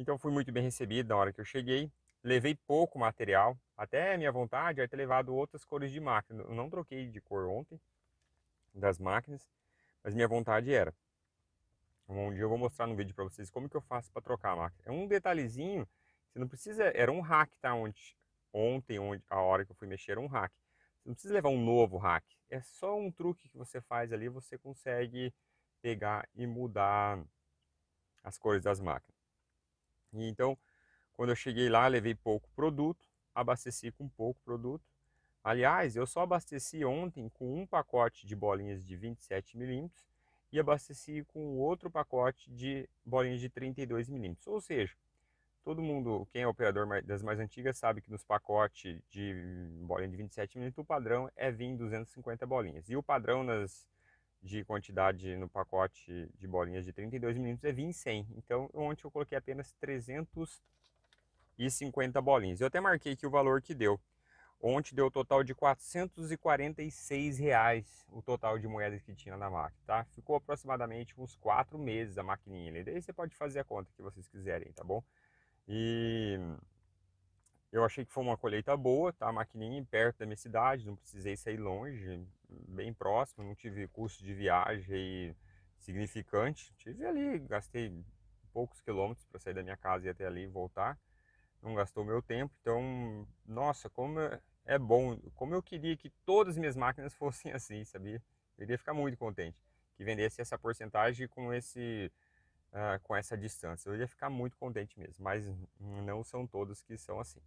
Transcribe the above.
Então fui muito bem recebido na hora que eu cheguei. Levei pouco material, até minha vontade é ter levado outras cores de máquina. Eu não troquei de cor ontem das máquinas, mas minha vontade era. Um dia eu vou mostrar no vídeo para vocês como que eu faço para trocar a máquina. É um detalhezinho, você não precisa, era um hack, tá? Onde, ontem, onde, a hora que eu fui mexer, era um hack. Você não precisa levar um novo hack, é só um truque que você faz ali, você consegue pegar e mudar as cores das máquinas. E então, quando eu cheguei lá, levei pouco produto, abasteci com pouco produto. Aliás, eu só abasteci ontem com um pacote de bolinhas de 27 milímetros e abasteci com outro pacote de bolinhas de 32 milímetros. Ou seja, todo mundo, quem é operador das mais antigas, sabe que nos pacotes de bolinha de 27 milímetros o padrão é vir 250 bolinhas. E o padrão nas de quantidade no pacote de bolinhas de 32 milímetros é 20 100. Então, ontem eu coloquei apenas 350 bolinhas. Eu até marquei aqui o valor que deu. Ontem deu o total de 446 reais o total de moedas que tinha na máquina, tá? Ficou aproximadamente uns 4 meses a maquininha. Daí você pode fazer a conta que vocês quiserem, tá bom? E eu achei que foi uma colheita boa, tá? maquininha perto da minha cidade, não precisei sair longe, bem próximo, não tive custo de viagem significante. Tive ali, gastei poucos quilômetros para sair da minha casa e até ali voltar. Não gastou meu tempo, então, nossa, como é, é bom, como eu queria que todas as minhas máquinas fossem assim, sabia? Eu iria ficar muito contente que vendesse essa porcentagem com esse Uh, com essa distância. Eu ia ficar muito contente mesmo, mas não são todas que são assim.